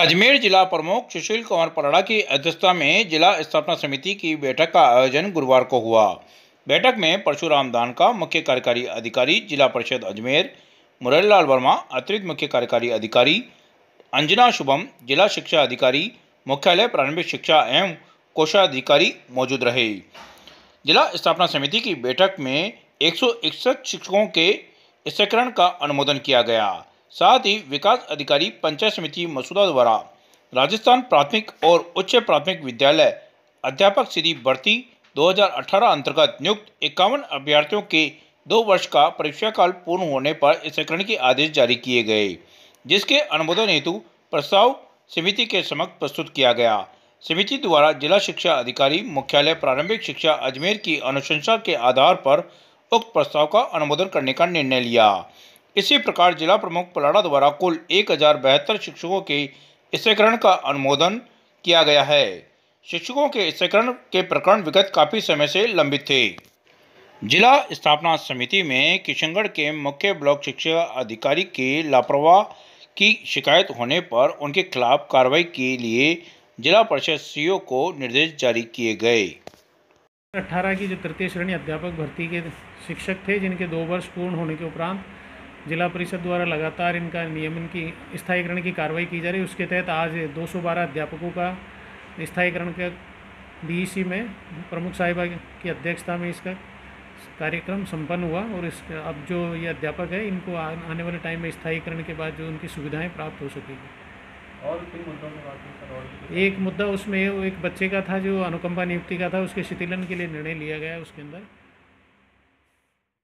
अजमेर जिला प्रमुख सुशील कुमार पराड़ा की अध्यक्षता में जिला स्थापना समिति की बैठक का आयोजन गुरुवार को हुआ बैठक में परशुराम दान का मुख्य कार्यकारी अधिकारी जिला परिषद अजमेर मुरलीलाल वर्मा अतिरिक्त मुख्य कार्यकारी अधिकारी अंजना शुभम जिला शिक्षा अधिकारी मुख्यालय प्रारंभिक शिक्षा एवं कोषाधिकारी मौजूद रहे जिला स्थापना समिति की बैठक में एक शिक्षकों के सैकरण का अनुमोदन किया गया साथ ही विकास अधिकारी पंचायत समिति मसूदा द्वारा राजस्थान प्राथमिक और उच्च प्राथमिक विद्यालय अध्यापक श्री भर्ती 2018 अंतर्गत नियुक्त इक्यावन अभ्यर्थियों के दो वर्ष का परीक्षा काल पूर्ण होने पर स्वीकरण के आदेश जारी किए गए जिसके अनुमोदन हेतु प्रस्ताव समिति के समक्ष प्रस्तुत किया गया समिति द्वारा जिला शिक्षा अधिकारी मुख्यालय प्रारंभिक शिक्षा अजमेर की अनुशंसा के आधार पर उक्त प्रस्ताव का अनुमोदन करने का निर्णय लिया इसी प्रकार जिला प्रमुख पलाड़ा द्वारा कुल एक हजार बहत्तर शिक्षकों के स्वीकरण का अनुमोदन किया गया है शिक्षकों के स्वीकरण के प्रकरण विगत काफ़ी समय से लंबित थे जिला स्थापना समिति में किशनगढ़ के मुख्य ब्लॉक शिक्षा अधिकारी के लापरवाह की शिकायत होने पर उनके खिलाफ कार्रवाई के लिए जिला परिषद सीईओ को निर्देश जारी किए गए 18 की जो तृतीय श्रेणी अध्यापक भर्ती के शिक्षक थे जिनके दो वर्ष पूर्ण होने के उपरांत जिला परिषद द्वारा लगातार इनका नियमन की स्थायीकरण की कार्रवाई की जा रही है उसके तहत आज 212 अध्यापकों का स्थायीकरण का बीईसी में प्रमुख साहिबा की अध्यक्षता में इसका कार्यक्रम संपन्न हुआ और इस अब जो ये अध्यापक है इनको आने वाले टाइम में स्थायीकरण के बाद जो उनकी सुविधाएँ प्राप्त हो सकेगी और मुद्दों की बात एक मुद्दा उसमें एक बच्चे का था जो अनुकंपा नियुक्ति का था उसके शिथिलन के लिए निर्णय लिया गया उसके अंदर